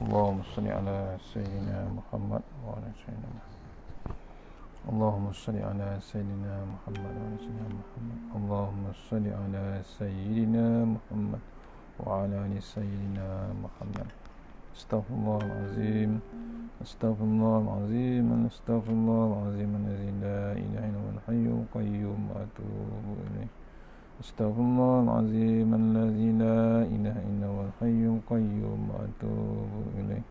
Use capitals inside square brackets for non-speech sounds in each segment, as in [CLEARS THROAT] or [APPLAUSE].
اللهم صل على سيدنا محمد وعلى سيدنا محمد اللهم صل على سيدنا محمد وعلى سيدنا محمد اللهم صل على سيدنا محمد وعلى ال سيدنا محمد استغفر الله العظيم استغفر الله العظيم استغفر الله العظيم الذي لا اله الا هو الحي القيوم اتوب اليه استغفر الله العظيم الذي لا إله إلا هو الحي القيوم وأتوب إليه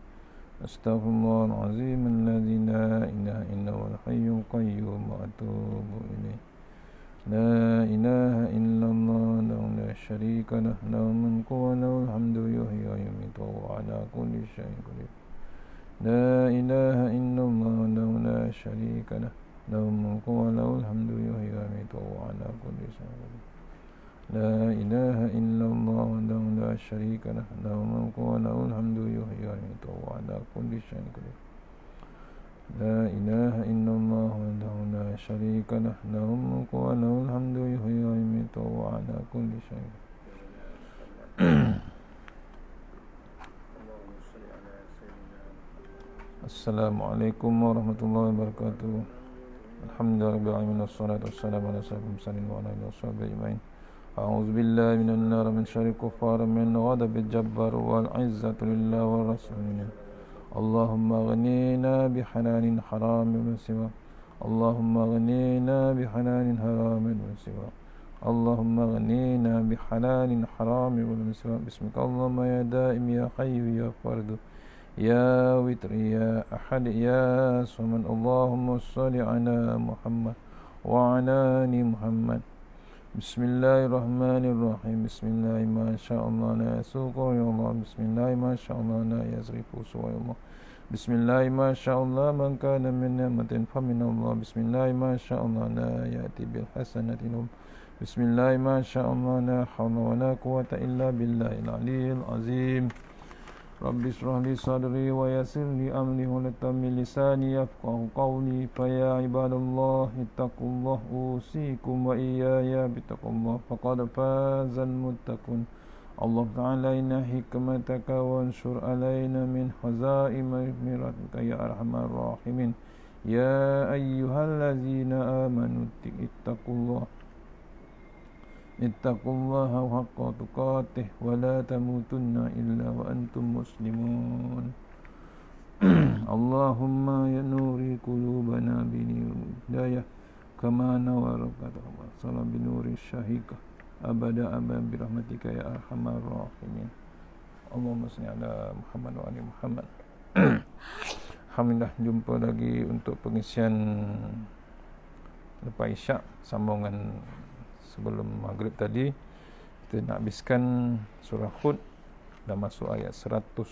أستغفر الله العظيم الذي لا إله إلا هو الحي القيوم وأتوب إليه لا إله إلا الله له لا شريك له له من الملك له الحمد يحيي ويميت وهو على كل شيء قدير لا إله إلا الله له لا شريك له له من الملك له الحمد يحيي ويميت وهو على كل شيء قدير لا إله إلا الله وحده لا شريك له له الملك وله الحمد يحيي ويميت وهو على كل شيء قدير لا إله إلا الله وحده لا شريك له له الملك وله الحمد يحيي ويميت وهو على كل شيء قدير السلام عليكم ورحمة الله وبركاته الحمد لله رب العالمين والصلاة والسلام على سيدنا محمد وعلى آله وصحبه أجمعين أعوذ بالله من النار من شر كفار من غضب الجبار والعزة لله والرسول اللهم أغنينا بحنان حرام سوى اللهم أغنينا بحنان حرام سوى اللهم أغنينا بحلال حرام وسوى بسمك اللهم يا دائم يا حي يا فرد يا وتر يا أحد يا صمد اللهم صل على محمد وعلى آل محمد بسم الله الرحمن الرحيم بسم الله ما شاء الله لا يسوق يوم بسم الله ما شاء الله لا يزغف سوى يوم بسم الله ما شاء الله من كان من نعمة فمن الله بسم الله ما شاء الله لا يأتي بالحسنة لهم بسم الله ما شاء الله لا حول ولا قوة إلا بالله العلي العظيم رب اشرح لي صدري ويسر لي امري ولتم من لساني يفقه قولي فيا عباد الله اتقوا الله اوصيكم واياي بتقوى الله فقد فاز المتقون الله علينا حكمتك وانشر علينا من خزائم مرتك يا ارحم الراحمين يا ايها الذين امنوا اتقوا الله اتقوا الله حق تقاته ولا تموتن إلا وأنتم مسلمون اللهم يا نور قلوبنا بنور الهداية كما نورت الصلاة بنور الشهيقة أبدا أبدا برحمتك يا أرحم الراحمين اللهم صل على محمد وعلى محمد Alhamdulillah jumpa lagi untuk pengisian lepas isyak sambungan sebelum maghrib tadi kita nak habiskan surah Hud dah masuk ayat 120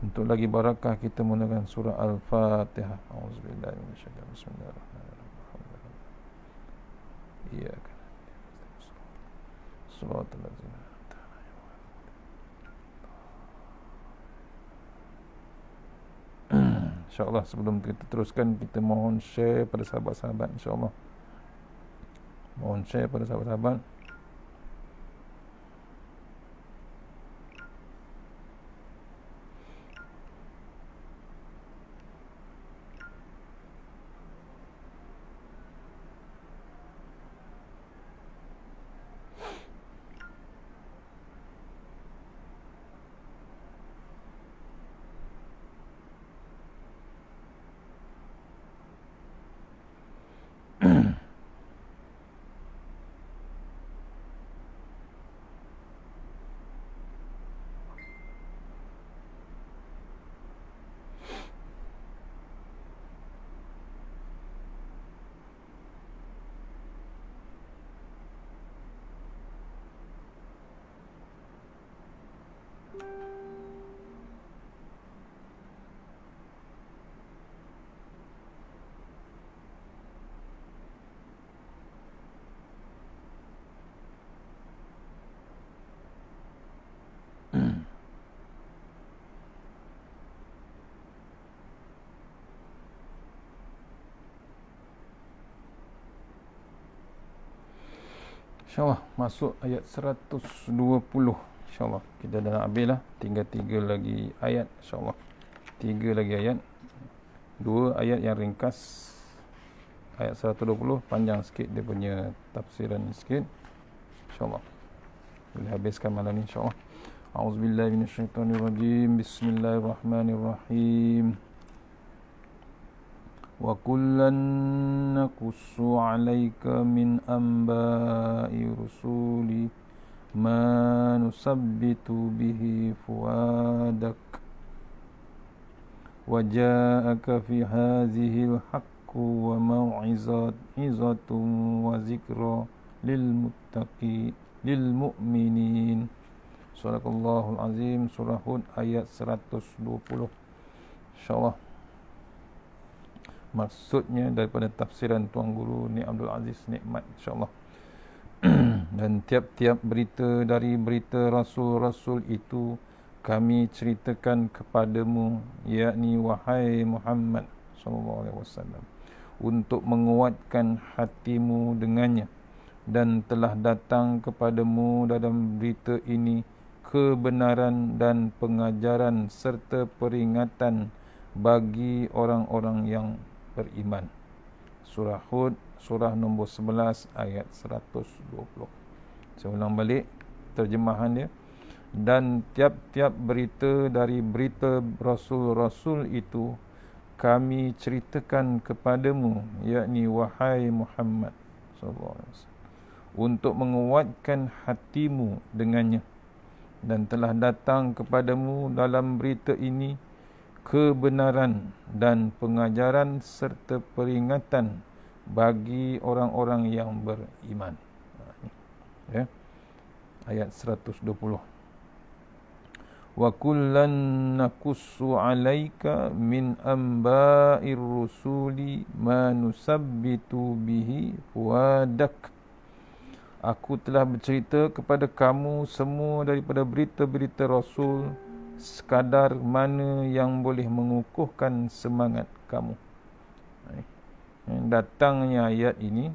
untuk lagi barakah kita menggunakan surah Al-Fatihah Auzubillahi minasyaitanir rajim Bismillahirrahmanirrahim Iya kan [CLEARS THROAT] InsyaAllah sebelum kita teruskan Kita mohon share pada sahabat-sahabat InsyaAllah mohon saya pada sahabat-sahabat InsyaAllah masuk ayat 120 InsyaAllah kita dah nak habis lah Tinggal tiga lagi ayat InsyaAllah Tiga lagi ayat Dua ayat yang ringkas Ayat 120 Panjang sikit dia punya tafsiran sikit InsyaAllah Boleh habiskan malam ni insyaAllah A'udzubillahiminasyaitanirrajim Bismillahirrahmanirrahim Bismillahirrahmanirrahim وكلا نقص عليك من انباء رسول ما نثبت به فؤادك وجاءك في هذه الحق وموعظه وذكرى للمؤمنين صدق الله العظيم سوره هود ايات 120 insyaallah maksudnya daripada tafsiran Tuan Guru Ni Abdul Aziz Nikmat insyaAllah [CLEARS THROAT] dan tiap-tiap berita dari berita Rasul-Rasul itu kami ceritakan kepadamu yakni wahai Muhammad sallallahu alaihi wasallam untuk menguatkan hatimu dengannya dan telah datang kepadamu dalam berita ini kebenaran dan pengajaran serta peringatan bagi orang-orang yang beriman. Surah Hud, surah nombor 11 ayat 120. Saya ulang balik terjemahan dia. Dan tiap-tiap berita dari berita Rasul-Rasul itu kami ceritakan kepadamu, yakni wahai Muhammad untuk menguatkan hatimu dengannya dan telah datang kepadamu dalam berita ini kebenaran dan pengajaran serta peringatan bagi orang-orang yang beriman. Ha, ya. Ayat 120. Wa kullan naqussu 'alaika min amba'ir rusuli ma nusabbitu bihi wadak. Aku telah bercerita kepada kamu semua daripada berita-berita rasul sekadar mana yang boleh mengukuhkan semangat kamu datangnya ayat ini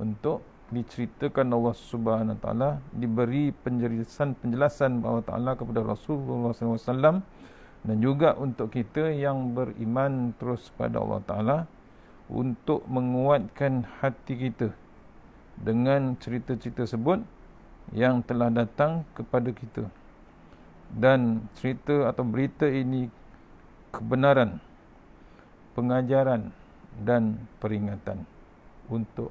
untuk diceritakan Allah Subhanahu Wa Taala diberi penjelasan penjelasan bahawa Taala kepada Rasulullah SAW dan juga untuk kita yang beriman terus kepada Allah Taala untuk menguatkan hati kita dengan cerita-cerita sebut yang telah datang kepada kita dan cerita atau berita ini kebenaran pengajaran dan peringatan untuk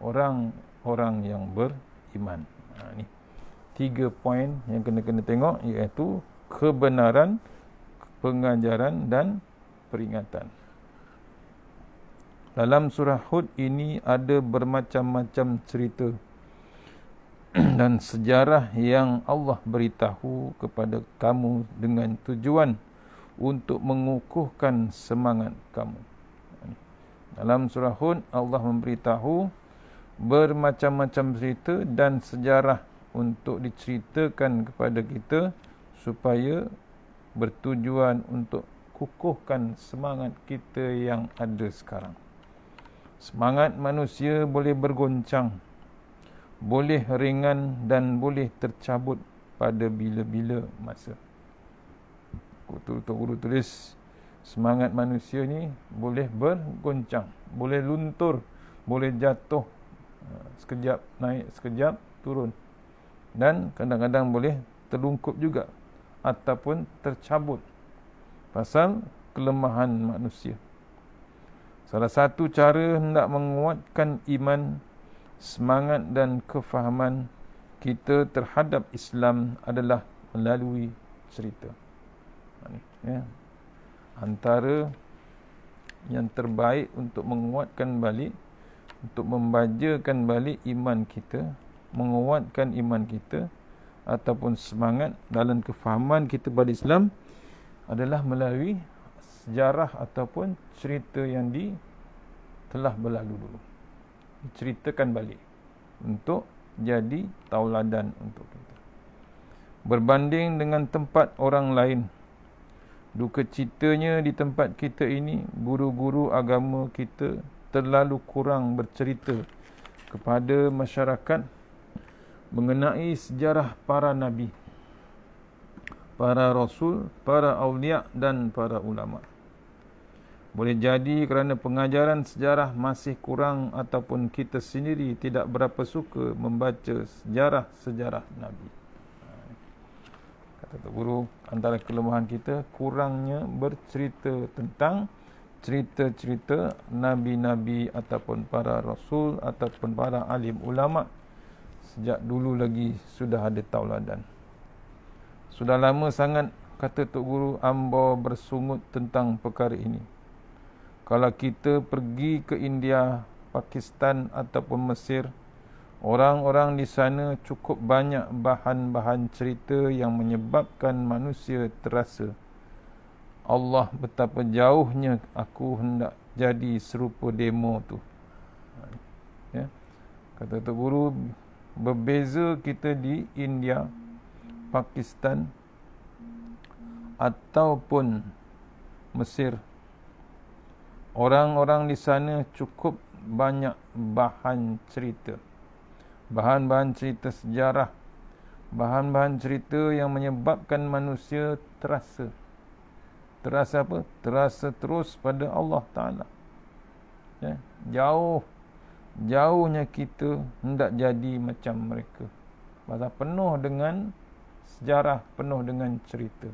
orang-orang yang beriman ha, ni tiga poin yang kena-kena tengok iaitu kebenaran pengajaran dan peringatan dalam surah Hud ini ada bermacam-macam cerita [CLEARS THROAT] dan sejarah yang Allah beritahu kepada kamu dengan tujuan untuk mengukuhkan semangat kamu. Dalam surah Hud Allah memberitahu bermacam-macam cerita dan sejarah untuk diceritakan kepada kita supaya bertujuan untuk kukuhkan semangat kita yang ada sekarang. Semangat manusia boleh bergoncang boleh ringan dan boleh tercabut pada bila-bila masa. Kutu Tok Guru tulis, semangat manusia ni boleh bergoncang, boleh luntur, boleh jatuh eh, sekejap naik, sekejap turun. Dan kadang-kadang boleh terlungkup juga ataupun tercabut pasal kelemahan manusia. Salah satu cara hendak menguatkan iman semangat dan kefahaman kita terhadap Islam adalah melalui cerita. Ya. Antara yang terbaik untuk menguatkan balik untuk membajakan balik iman kita, menguatkan iman kita ataupun semangat dalam kefahaman kita pada Islam adalah melalui sejarah ataupun cerita yang di telah berlalu dulu. Ceritakan balik untuk jadi tauladan untuk kita. Berbanding dengan tempat orang lain, duka citanya di tempat kita ini, guru-guru agama kita terlalu kurang bercerita kepada masyarakat mengenai sejarah para nabi, para rasul, para awliya dan para ulama'. Boleh jadi kerana pengajaran sejarah masih kurang ataupun kita sendiri tidak berapa suka membaca sejarah-sejarah Nabi. Kata Tok Guru, antara kelemahan kita kurangnya bercerita tentang cerita-cerita Nabi-Nabi ataupun para Rasul ataupun para alim ulama sejak dulu lagi sudah ada tauladan. Sudah lama sangat kata Tok Guru Ambo bersungut tentang perkara ini kalau kita pergi ke India, Pakistan ataupun Mesir, orang-orang di sana cukup banyak bahan-bahan cerita yang menyebabkan manusia terasa Allah betapa jauhnya aku hendak jadi serupa demo tu. Ya. Kata Tok Guru, berbeza kita di India, Pakistan ataupun Mesir orang-orang di sana cukup banyak bahan cerita. Bahan-bahan cerita sejarah. Bahan-bahan cerita yang menyebabkan manusia terasa. Terasa apa? Terasa terus pada Allah Ta'ala. Ya? Jauh. Jauhnya kita hendak jadi macam mereka. Pasal penuh dengan sejarah, penuh dengan cerita.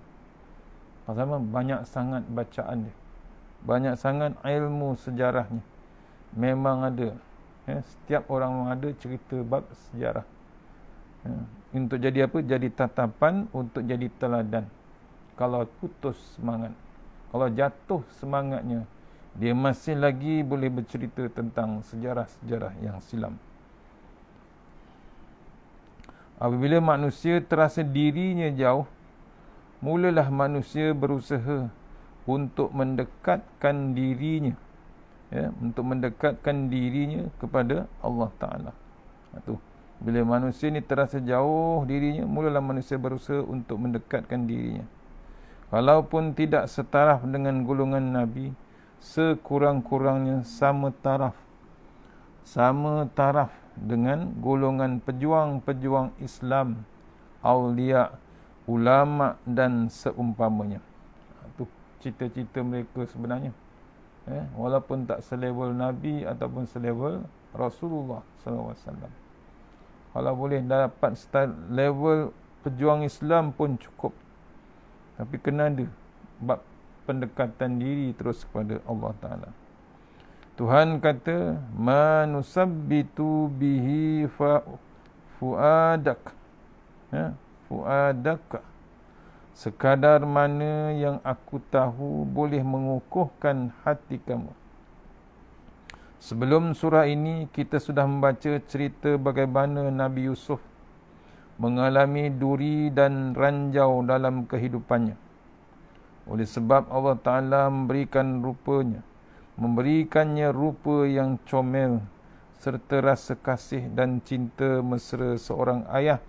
Pasal apa? Banyak sangat bacaan dia banyak sangat ilmu sejarahnya memang ada ya, setiap orang ada cerita bab sejarah ya, untuk jadi apa jadi tatapan untuk jadi teladan kalau putus semangat kalau jatuh semangatnya dia masih lagi boleh bercerita tentang sejarah-sejarah yang silam apabila manusia terasa dirinya jauh mulalah manusia berusaha untuk mendekatkan dirinya ya untuk mendekatkan dirinya kepada Allah taala itu bila manusia ini terasa jauh dirinya mulalah manusia berusaha untuk mendekatkan dirinya walaupun tidak setaraf dengan golongan nabi sekurang-kurangnya sama taraf sama taraf dengan golongan pejuang-pejuang Islam, awliya, ulama dan seumpamanya cita-cita mereka sebenarnya eh, walaupun tak selevel Nabi ataupun selevel Rasulullah SAW kalau boleh dapat dapat level pejuang Islam pun cukup tapi kena ada bab pendekatan diri terus kepada Allah Ta'ala Tuhan kata manusabbitu bihi fa fuadak ya fuadak sekadar mana yang aku tahu boleh mengukuhkan hati kamu. Sebelum surah ini, kita sudah membaca cerita bagaimana Nabi Yusuf mengalami duri dan ranjau dalam kehidupannya. Oleh sebab Allah Ta'ala memberikan rupanya, memberikannya rupa yang comel serta rasa kasih dan cinta mesra seorang ayah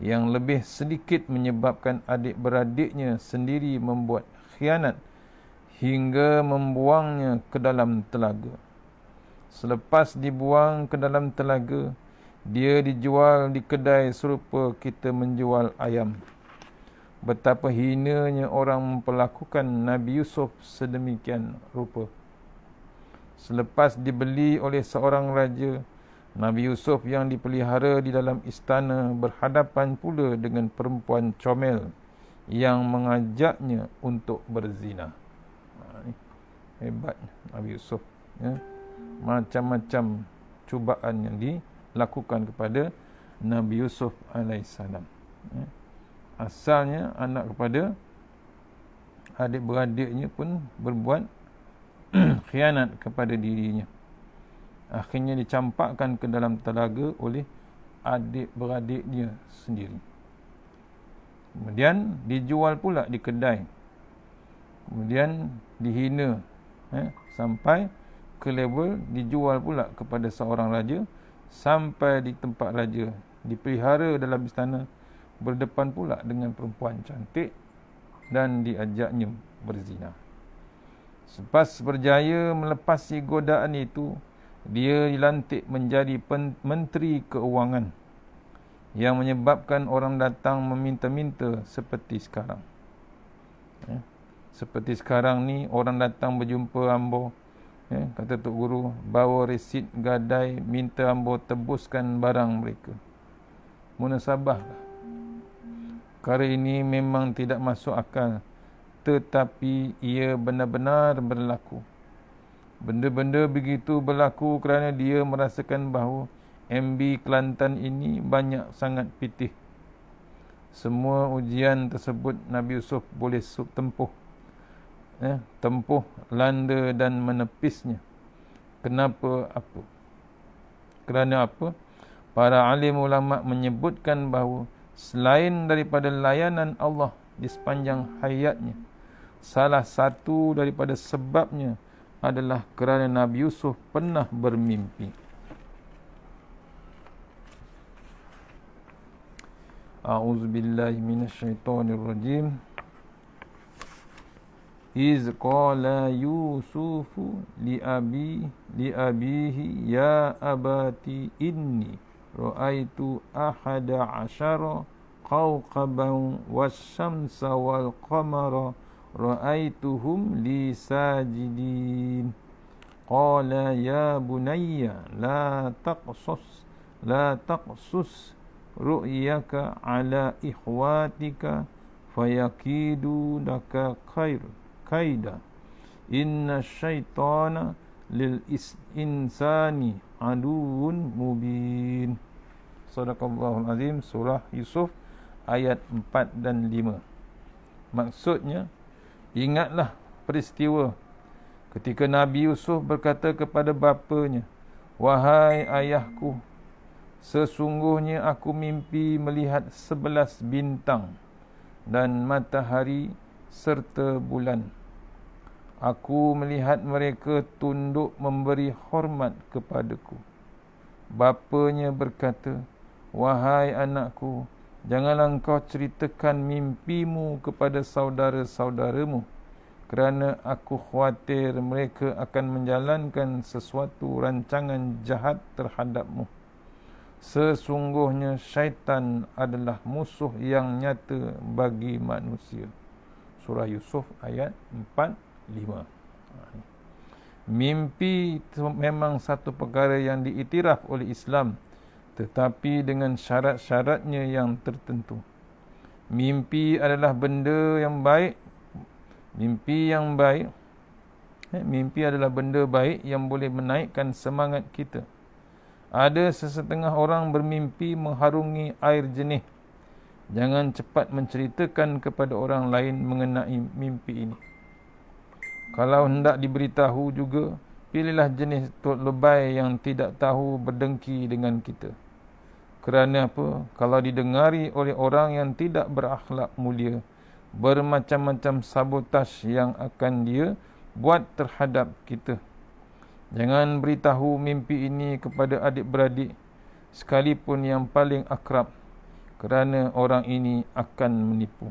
yang lebih sedikit menyebabkan adik-beradiknya sendiri membuat khianat hingga membuangnya ke dalam telaga. Selepas dibuang ke dalam telaga, dia dijual di kedai serupa kita menjual ayam. Betapa hinanya orang memperlakukan Nabi Yusuf sedemikian rupa. Selepas dibeli oleh seorang raja, Nabi Yusuf yang dipelihara di dalam istana berhadapan pula dengan perempuan comel yang mengajaknya untuk berzina. Ha, hebat Nabi Yusuf. Ya. Macam-macam cubaan yang dilakukan kepada Nabi Yusuf AS. Ya. Asalnya anak kepada adik-beradiknya pun berbuat [CLEARS THROAT] khianat kepada dirinya akhirnya dicampakkan ke dalam telaga oleh adik-beradiknya sendiri. Kemudian dijual pula di kedai. Kemudian dihina eh, sampai ke level dijual pula kepada seorang raja sampai di tempat raja dipelihara dalam istana berdepan pula dengan perempuan cantik dan diajaknya berzina. Sepas berjaya melepasi godaan itu, dia dilantik menjadi pen, menteri keuangan yang menyebabkan orang datang meminta-minta seperti sekarang. Ya. Seperti sekarang ni orang datang berjumpa ambo ya, kata tok guru bawa resit gadai minta ambo tebuskan barang mereka. munasabah. Lah. Kali ini memang tidak masuk akal tetapi ia benar-benar berlaku. Benda-benda begitu berlaku kerana dia merasakan bahawa MB Kelantan ini banyak sangat pitih. Semua ujian tersebut Nabi Yusuf boleh tempuh. Eh, tempuh, landa dan menepisnya. Kenapa apa? Kerana apa? Para alim ulama menyebutkan bahawa selain daripada layanan Allah di sepanjang hayatnya, salah satu daripada sebabnya adalah kerana Nabi Yusuf pernah bermimpi. A'udzu billahi minasyaitonir rajim. Iz qala Yusuf li abi li abihi ya abati inni ra'aitu ahada asyara qawqaban was-syamsa wal-qamara ra'aituhum li sajidin qala ya bunayya la taqsus la taqsus ru'yaka ala ikhwatika fayakidu laka khair kaida inna syaitana lil insani aduun mubin sadaqallahul azim surah yusuf ayat 4 dan 5 maksudnya Ingatlah peristiwa ketika Nabi Yusuf berkata kepada bapanya, Wahai ayahku, sesungguhnya aku mimpi melihat sebelas bintang dan matahari serta bulan. Aku melihat mereka tunduk memberi hormat kepadaku. Bapanya berkata, Wahai anakku, Janganlah engkau ceritakan mimpimu kepada saudara-saudaramu kerana aku khawatir mereka akan menjalankan sesuatu rancangan jahat terhadapmu. Sesungguhnya syaitan adalah musuh yang nyata bagi manusia. Surah Yusuf ayat 4-5 Mimpi memang satu perkara yang diiktiraf oleh Islam tetapi dengan syarat-syaratnya yang tertentu. Mimpi adalah benda yang baik. Mimpi yang baik. Eh, mimpi adalah benda baik yang boleh menaikkan semangat kita. Ada sesetengah orang bermimpi mengharungi air jenih. Jangan cepat menceritakan kepada orang lain mengenai mimpi ini. Kalau hendak diberitahu juga, pilihlah jenis tot lebay yang tidak tahu berdengki dengan kita. Kerana apa? Kalau didengari oleh orang yang tidak berakhlak mulia, bermacam-macam sabotaj yang akan dia buat terhadap kita. Jangan beritahu mimpi ini kepada adik-beradik sekalipun yang paling akrab kerana orang ini akan menipu,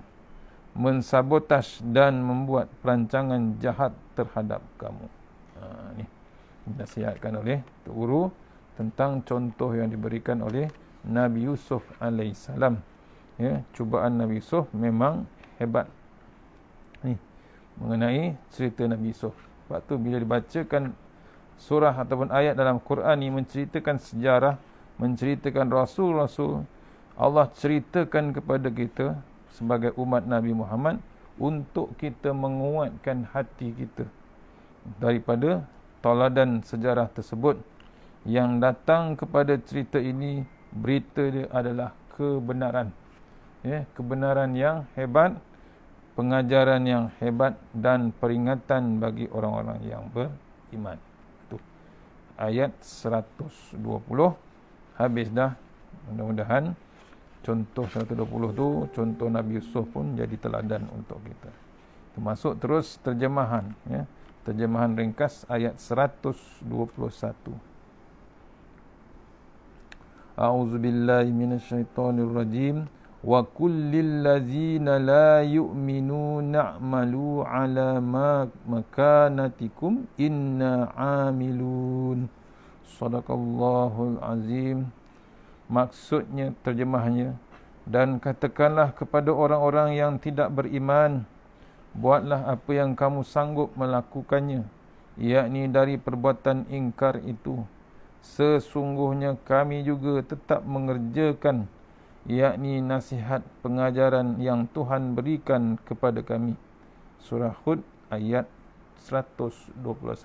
mensabotaj dan membuat perancangan jahat terhadap kamu. Ha, ini nasihatkan oleh Tuk guru tentang contoh yang diberikan oleh Nabi Yusuf alaihissalam. Ya, cubaan Nabi Yusuf memang hebat. Ni mengenai cerita Nabi Yusuf. Sebab tu bila dibacakan surah ataupun ayat dalam Quran ni menceritakan sejarah, menceritakan rasul-rasul Allah ceritakan kepada kita sebagai umat Nabi Muhammad untuk kita menguatkan hati kita daripada toladan sejarah tersebut yang datang kepada cerita ini berita dia adalah kebenaran. Ya, kebenaran yang hebat, pengajaran yang hebat dan peringatan bagi orang-orang yang beriman. Itu ayat 120 habis dah. Mudah-mudahan contoh 120 tu contoh Nabi Yusuf pun jadi teladan untuk kita. Termasuk terus terjemahan ya. Terjemahan ringkas ayat 121. أعوذ بالله من الشيطان الرجيم وكل الذين لا يؤمنون اعملوا على ما مكانتكم إنا عاملون صدق الله العظيم maksudnya terjemahnya dan katakanlah kepada orang-orang yang tidak beriman buatlah apa yang kamu sanggup melakukannya yakni dari perbuatan ingkar itu sesungguhnya kami juga tetap mengerjakan yakni nasihat pengajaran yang Tuhan berikan kepada kami. Surah Hud ayat 121. Ha,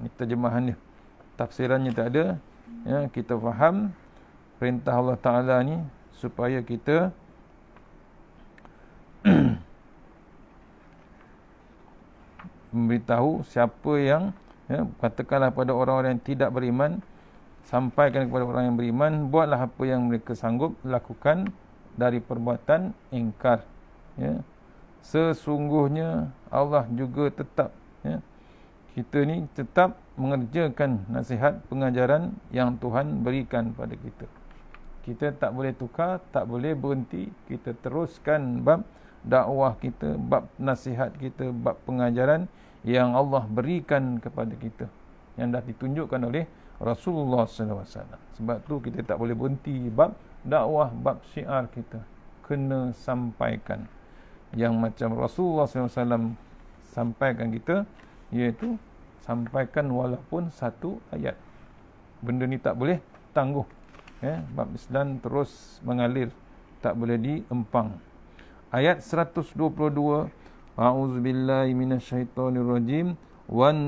ini terjemahan dia. Tafsirannya tak ada. Ya, kita faham perintah Allah Ta'ala ni supaya kita [CLEARS THROAT] memberitahu siapa yang ya, katakanlah pada orang-orang yang tidak beriman sampaikan kepada orang yang beriman buatlah apa yang mereka sanggup lakukan dari perbuatan ingkar ya. sesungguhnya Allah juga tetap ya, kita ni tetap mengerjakan nasihat pengajaran yang Tuhan berikan pada kita kita tak boleh tukar, tak boleh berhenti kita teruskan bab dakwah kita, bab nasihat kita, bab pengajaran yang Allah berikan kepada kita yang dah ditunjukkan oleh Rasulullah SAW. Sebab tu kita tak boleh berhenti bab dakwah, bab syiar kita. Kena sampaikan. Yang macam Rasulullah SAW sampaikan kita, iaitu sampaikan walaupun satu ayat. Benda ni tak boleh tangguh. Eh, bab Islam terus mengalir. Tak boleh diempang. Ayat 122 A'udzubillahi wan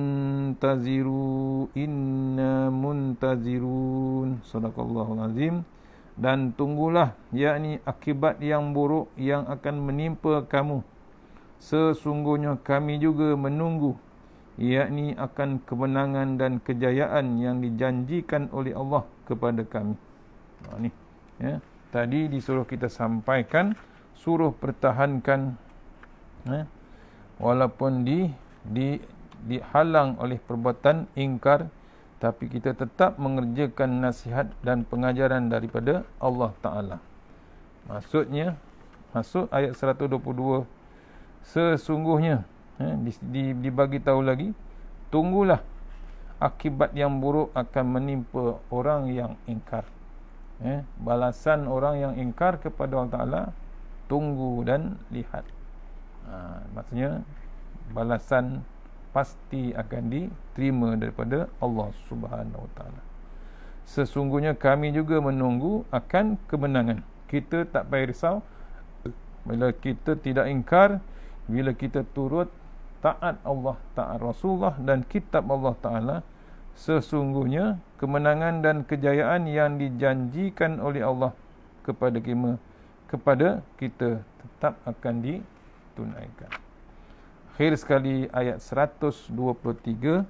taziru inna muntazirun. Sadaqallahul azim. Dan tunggulah yakni akibat yang buruk yang akan menimpa kamu. Sesungguhnya kami juga menunggu yakni akan kemenangan dan kejayaan yang dijanjikan oleh Allah kepada kami. Nah, ni. Ya. Tadi disuruh kita sampaikan suruh pertahankan eh, walaupun di di dihalang oleh perbuatan ingkar tapi kita tetap mengerjakan nasihat dan pengajaran daripada Allah Taala maksudnya maksud ayat 122 sesungguhnya eh, di, di, dibagi tahu lagi tunggulah akibat yang buruk akan menimpa orang yang ingkar eh, balasan orang yang ingkar kepada Allah Taala tunggu dan lihat ha, maksudnya balasan pasti akan diterima daripada Allah Subhanahu Wa Taala. Sesungguhnya kami juga menunggu akan kemenangan. Kita tak payah risau bila kita tidak ingkar, bila kita turut taat Allah taat Rasulullah dan kitab Allah Taala, sesungguhnya kemenangan dan kejayaan yang dijanjikan oleh Allah kepada kita kepada kita tetap akan di tunaikan. Akhir sekali ayat 123.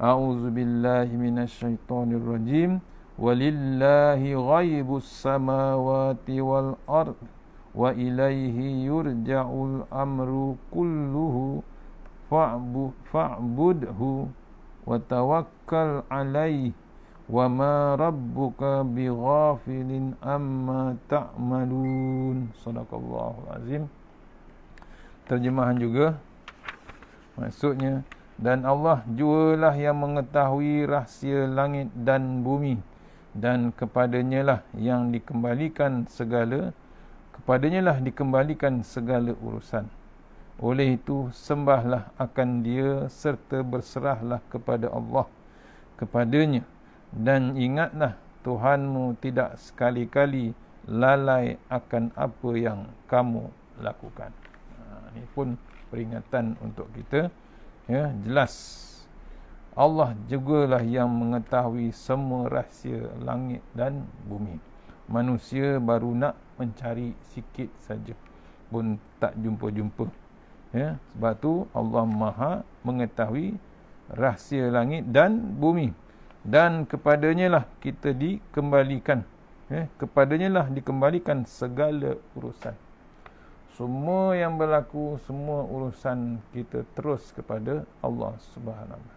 A'udzubillahi minasyaitonirrajim. Walillahi ghaibus samawati wal ard wa ilaihi yurja'ul amru kulluhu fa'budhu wa tawakkal alaihi wa ma rabbuka bighafilin amma ta'malun. Sadaqallahul azim terjemahan juga maksudnya dan Allah jualah yang mengetahui rahsia langit dan bumi dan kepadanya lah yang dikembalikan segala kepadanya lah dikembalikan segala urusan oleh itu sembahlah akan dia serta berserahlah kepada Allah kepadanya dan ingatlah Tuhanmu tidak sekali-kali lalai akan apa yang kamu lakukan. Ini pun peringatan untuk kita ya, jelas. Allah jugalah yang mengetahui semua rahsia langit dan bumi. Manusia baru nak mencari sikit saja pun tak jumpa-jumpa. Ya, sebab tu Allah Maha mengetahui rahsia langit dan bumi. Dan kepadanya lah kita dikembalikan. Ya, kepadanya lah dikembalikan segala urusan semua yang berlaku semua urusan kita terus kepada Allah Subhanahu wa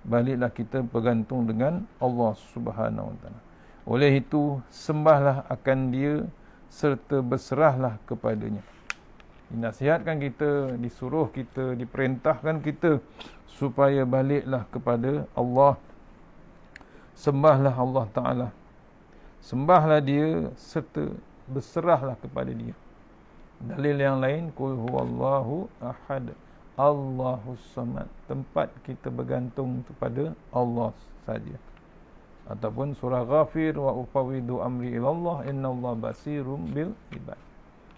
baliklah kita bergantung dengan Allah Subhanahu wa oleh itu sembahlah akan dia serta berserahlah kepadanya dinasihatkan kita disuruh kita diperintahkan kita supaya baliklah kepada Allah sembahlah Allah taala sembahlah dia serta berserahlah kepada dia Dalil yang lain Qul huwallahu ahad Allahus samad Tempat kita bergantung kepada Allah saja Ataupun surah ghafir Wa upawidu amri ilallah innallah basirum bil ibad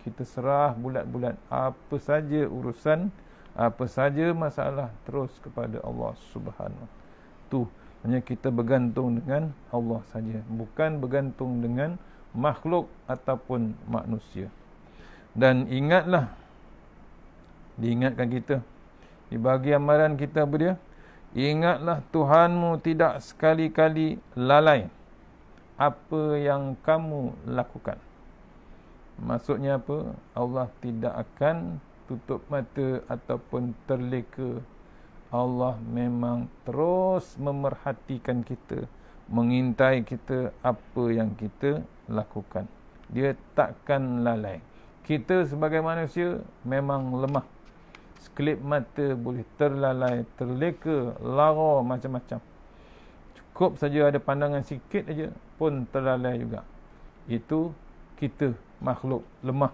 Kita serah bulat-bulat Apa saja urusan Apa saja masalah Terus kepada Allah subhanahu Tu hanya kita bergantung dengan Allah saja bukan bergantung dengan makhluk ataupun manusia dan ingatlah diingatkan kita di bagi amaran kita apa dia? Ingatlah Tuhanmu tidak sekali-kali lalai apa yang kamu lakukan. Maksudnya apa? Allah tidak akan tutup mata ataupun terleka. Allah memang terus memerhatikan kita, mengintai kita apa yang kita lakukan. Dia takkan lalai. Kita sebagai manusia memang lemah. Sekelip mata boleh terlalai, terleka, lara macam-macam. Cukup saja ada pandangan sikit aja pun terlalai juga. Itu kita makhluk lemah.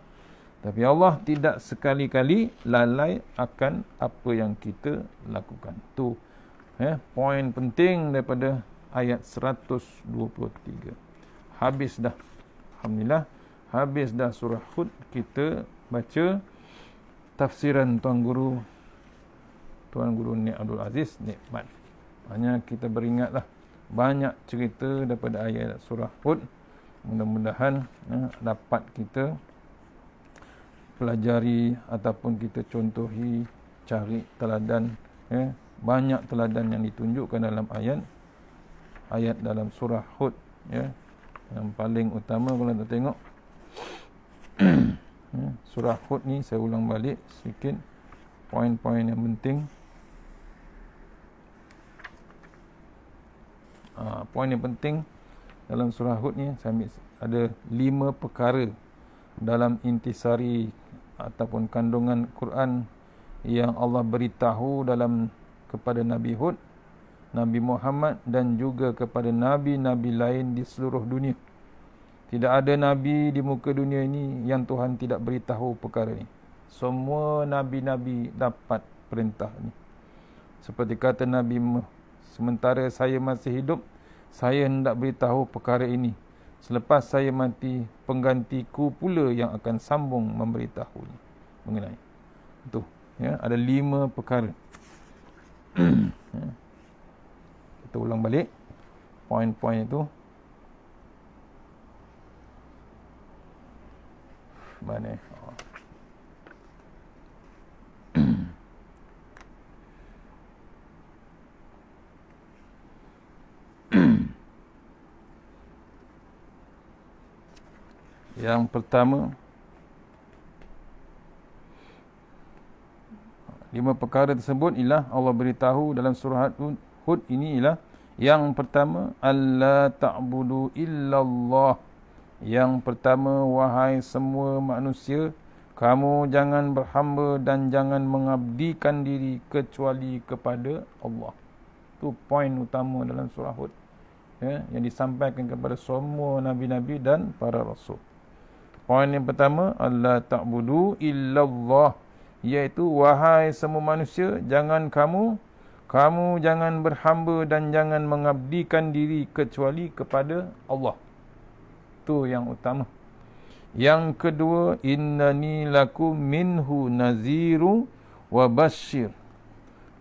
Tapi Allah tidak sekali-kali lalai akan apa yang kita lakukan. Tu eh poin penting daripada ayat 123. Habis dah. Alhamdulillah habis dah surah Hud kita baca tafsiran tuan guru tuan guru Ni Abdul Aziz nikmat hanya kita beringatlah banyak cerita daripada ayat surah Hud mudah-mudahan ya, dapat kita pelajari ataupun kita contohi cari teladan ya, banyak teladan yang ditunjukkan dalam ayat ayat dalam surah Hud ya. yang paling utama kalau kita tengok Hmm. Ya, surah Hud ni saya ulang balik sedikit poin-poin yang penting ha, ah, poin yang penting dalam surah Hud ni saya ambil ada lima perkara dalam intisari ataupun kandungan Quran yang Allah beritahu dalam kepada Nabi Hud Nabi Muhammad dan juga kepada Nabi-Nabi lain di seluruh dunia tidak ada Nabi di muka dunia ini yang Tuhan tidak beritahu perkara ini. Semua Nabi-Nabi dapat perintah ini. Seperti kata Nabi sementara saya masih hidup, saya hendak beritahu perkara ini. Selepas saya mati, penggantiku pula yang akan sambung memberitahu ini mengenai itu. Ya, ada lima perkara. [CLEARS THROAT] Ya. Kita ulang balik poin-poin itu. Mana Or [COUGHS] Yang pertama lima perkara tersebut ialah Allah beritahu dalam surah Hud ini ialah yang pertama Allah ta'budu illallah yang pertama, wahai semua manusia, kamu jangan berhamba dan jangan mengabdikan diri kecuali kepada Allah. Itu poin utama dalam surah Hud. Ya, yang disampaikan kepada semua nabi-nabi dan para rasul. Poin yang pertama, Allah ta'budu illallah. Iaitu, wahai semua manusia, jangan kamu, kamu jangan berhamba dan jangan mengabdikan diri kecuali kepada Allah itu yang utama. Yang kedua, innani lakum minhu naziru wa basyir.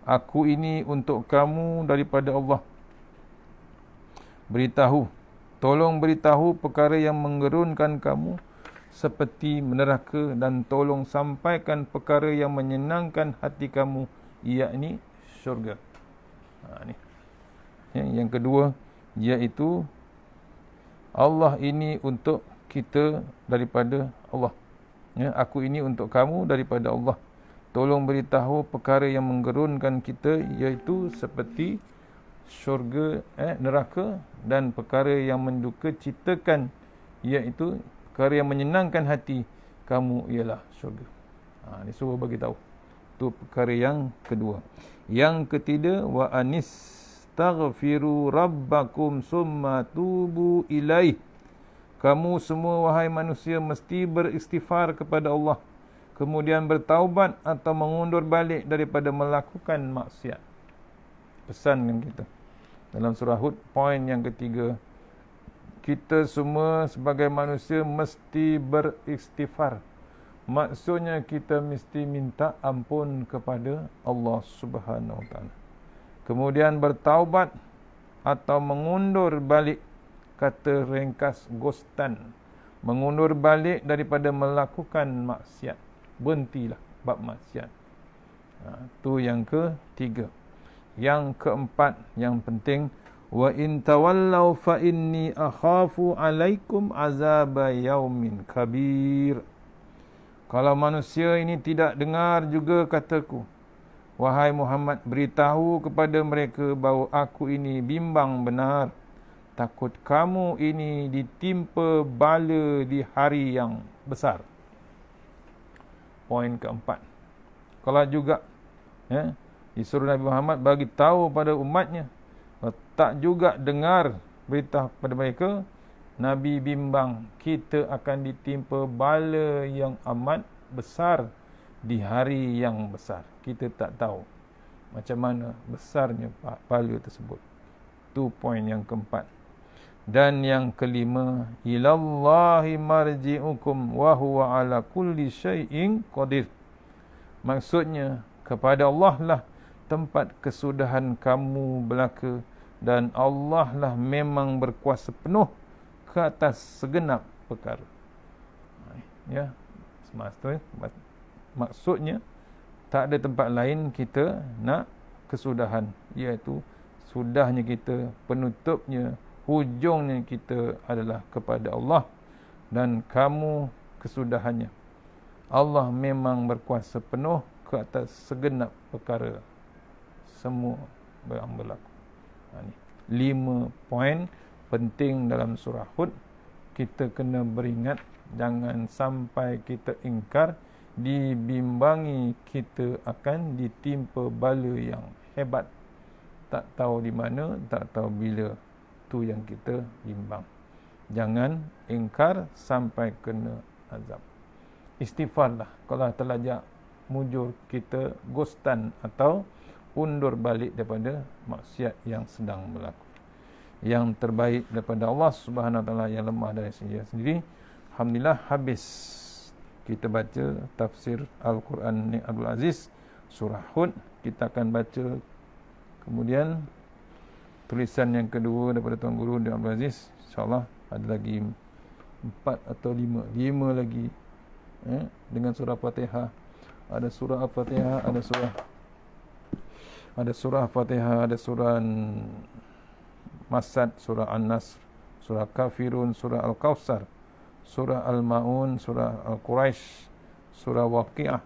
Aku ini untuk kamu daripada Allah. Beritahu. Tolong beritahu perkara yang menggerunkan kamu seperti meneraka dan tolong sampaikan perkara yang menyenangkan hati kamu iaitu syurga. Ha, ni. Ya, yang kedua iaitu Allah ini untuk kita daripada Allah. Ya, aku ini untuk kamu daripada Allah. Tolong beritahu perkara yang menggerunkan kita iaitu seperti syurga, eh, neraka dan perkara yang menduka citakan iaitu perkara yang menyenangkan hati kamu ialah syurga. Ha, ini semua bagi tahu. Itu perkara yang kedua. Yang ketiga, wa anis fastaghfiru rabbakum summa tubu ilaih. Kamu semua wahai manusia mesti beristighfar kepada Allah. Kemudian bertaubat atau mengundur balik daripada melakukan maksiat. Pesan yang kita. Dalam surah Hud, poin yang ketiga. Kita semua sebagai manusia mesti beristighfar. Maksudnya kita mesti minta ampun kepada Allah Subhanahu Wa Taala kemudian bertaubat atau mengundur balik kata ringkas gostan mengundur balik daripada melakukan maksiat berhentilah bab maksiat ha, tu yang ke tiga, yang keempat yang penting wa in tawallau fa inni akhafu alaikum azaba yaumin kabir kalau manusia ini tidak dengar juga kataku Wahai Muhammad, beritahu kepada mereka bahawa aku ini bimbang benar. Takut kamu ini ditimpa bala di hari yang besar. Poin keempat. Kalau juga, ya, disuruh Nabi Muhammad bagi tahu pada umatnya, tak juga dengar berita kepada mereka, Nabi bimbang kita akan ditimpa bala yang amat besar di hari yang besar. Kita tak tahu macam mana besarnya pahala tersebut. Tu poin yang keempat. Dan yang kelima, ilallahi marji'ukum wa huwa ala kulli syai'in qadir. Maksudnya kepada Allah lah tempat kesudahan kamu belaka dan Allah lah memang berkuasa penuh ke atas segenap perkara. Ya, semasa ya maksudnya tak ada tempat lain kita nak kesudahan iaitu sudahnya kita penutupnya hujungnya kita adalah kepada Allah dan kamu kesudahannya Allah memang berkuasa penuh ke atas segenap perkara semua yang berlaku ha, ni. lima poin penting dalam surah Hud kita kena beringat jangan sampai kita ingkar dibimbangi kita akan ditimpa bala yang hebat tak tahu di mana tak tahu bila tu yang kita bimbang jangan ingkar sampai kena azab istighfarlah kalau terlajak mujur kita gostan atau undur balik daripada maksiat yang sedang berlaku yang terbaik daripada Allah Subhanahu taala yang lemah dari sendiri alhamdulillah habis kita baca tafsir Al-Quran Ni Abdul Aziz surah Hud kita akan baca kemudian tulisan yang kedua daripada Tuan Guru Ni Abdul Aziz insyaAllah ada lagi empat atau lima lima lagi eh? dengan surah Fatihah ada surah Al-Fatihah ada surah ada surah Fatihah ada surah Masad surah An-Nasr surah Kafirun surah Al-Kawthar surah al-maun surah al-quraish surah waqiah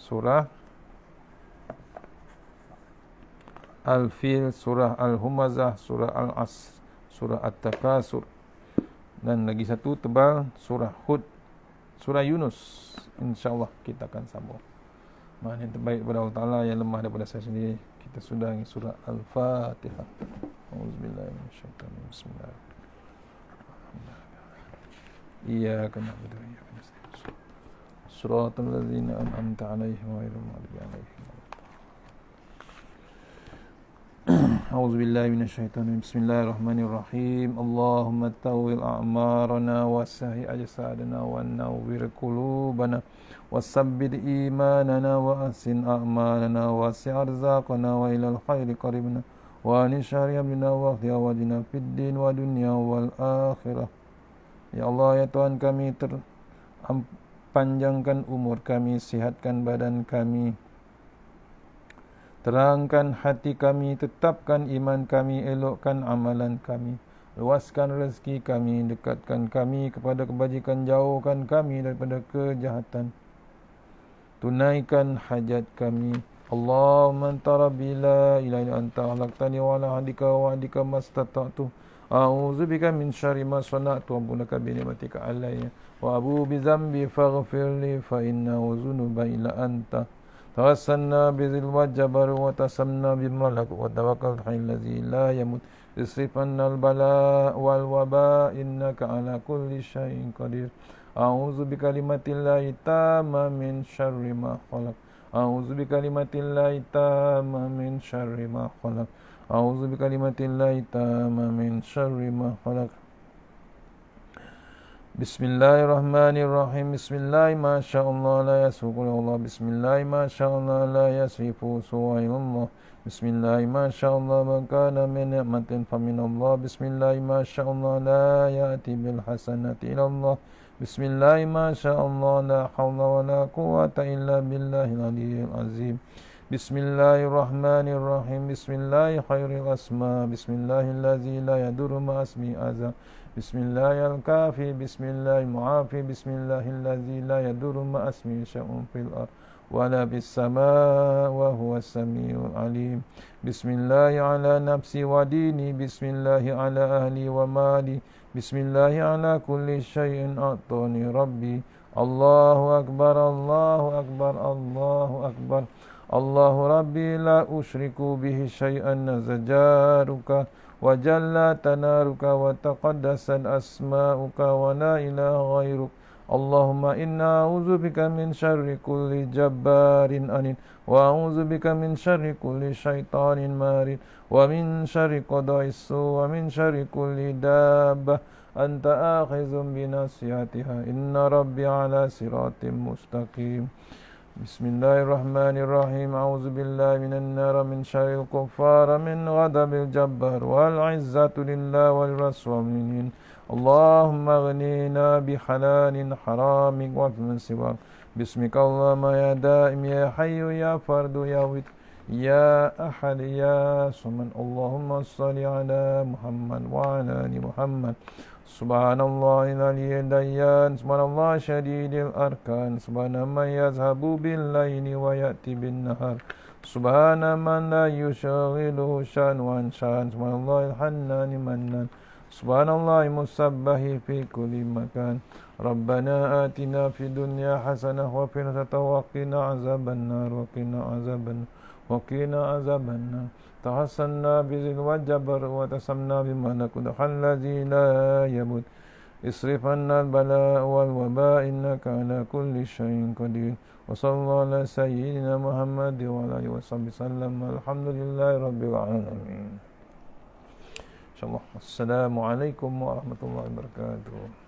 surah al-fil surah al-humazah surah al-as surah at-takasur dan lagi satu tebal surah hud surah yunus insyaallah kita akan sambung mana yang terbaik daripada Allah Ta'ala yang lemah daripada saya sendiri kita sudah surah al-fatihah Alhamdulillah. minasyaitanir إياك نعبد وإياك نستعين صراط الذين أنعمت عليهم غير المغضوب عليهم أعوذ بالله من الشيطان بسم الله الرحمن الرحيم اللهم طول أعمارنا وسهي أجسادنا ونور قلوبنا وثبت إيماننا وأحسن أعمالنا واسع أرزاقنا وإلى الخير قربنا وأن الشر يمنا واخذ أوجنا في الدين والدنيا والآخرة Ya Allah, Ya Tuhan kami, ter, panjangkan umur kami, sihatkan badan kami. Terangkan hati kami, tetapkan iman kami, elokkan amalan kami. Luaskan rezeki kami, dekatkan kami kepada kebajikan, jauhkan kami daripada kejahatan. Tunaikan hajat kami. Allahumma antara bila ilai anta ahlak tani wa ala hadika wa hadika mastata A'udzu bika min syarri ma sana'tu wa bunaka bi ni'matika 'alayya wa abu bi dhanbi faghfir li fa inna dhunuba ila anta tawassalna bi dhil wajbar wa tasanna bi malak wa tawakkal 'ala allazi la yamut isrifanna al bala wal waba innaka 'ala kulli syai'in qadir A'udzu bi kalimatillahi tamma min syarri ma khalaq A'udzu bi kalimatillahi tamma min syarri ma khalaq أعوذ بكلمة الله التامة من شر ما خلق بسم الله الرحمن الرحيم بسم الله ما شاء الله لا يسبق الله بسم الله ما شاء الله لا يصرف سوى الله بسم الله ما شاء الله من كان من نعمة فمن الله بسم الله ما شاء الله لا يأتي بالحسنة إلى الله بسم الله ما شاء الله لا حول ولا قوة إلا بالله العلي العظيم Bismillahirrahmanirrahim. Bismillahirrahmanirrahim. Bismillahirrahmanirrahim. Bismillahirrahmanirrahim. Bismillahirrahmanirrahim. Bismillahirrahmanirrahim. Bismillahirrahmanirrahim. Bismillahirrahmanirrahim. ولا بالسماء وهو السميع العليم بسم الله على نفسي وديني بسم الله على أهلي ومالي بسم الله على كل شيء أعطاني ربي الله أكبر الله أكبر الله أكبر, الله أكبر الله ربي لا أشرك به شيئا زجارك وجل تنارك وتقدس أسماؤك ولا إله غيرك اللهم إنا أعوذ بك من شر كل جبار أنين وأعوذ بك من شر كل شيطان مارد ومن شر قضاء السوء ومن شر كل دابة أنت آخذ بناصيتها إن ربي على صراط مستقيم بسم الله الرحمن الرحيم أعوذ بالله من النار من شر الكفار من غضب الجبار والعزة لله والرسولين اللهم اغنينا بحلال حرام ومن سواك بسمك اللهم يا دائم يا حي يا فرد يا وطن يا أحد يا صمد اللهم صل على محمد وعلى آل محمد سبحان الله العلي الديان سبحان الله شديد الأركان سبحان من يذهب بالليل ويأتي بالنهار سبحان من لا يشغله شان وان شان سبحان الله الحنان منان سبحان الله مسبه في كل مكان ربنا آتنا في الدنيا حسنة وفي الآخرة وقنا عذاب النار وقنا عذاب النار وقنا عذاب النار تحصنا بذي الوجبر وتسمنا بما نكدح الذي لا يبد اصرف عنا البلاء والوباء انك على كل شيء قدير وصلى على سيدنا محمد وعلى اله وصحبه وسلم الحمد لله رب العالمين. ان شاء الله السلام عليكم ورحمه الله وبركاته.